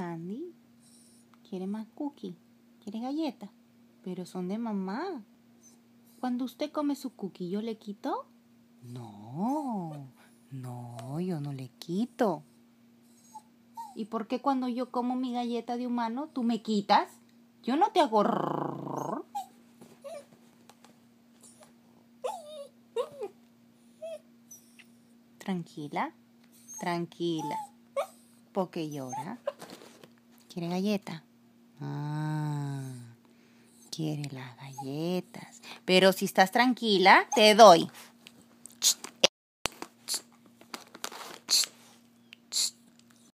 candy? ¿Quiere más cookie? ¿Quiere galleta? Pero son de mamá. Cuando usted come su cookie, ¿yo le quito? No, no, yo no le quito. ¿Y por qué cuando yo como mi galleta de humano, tú me quitas? Yo no te hago... Tranquila, tranquila. Porque llora. ¿Quiere galleta? Ah, quiere las galletas. Pero si estás tranquila, te doy.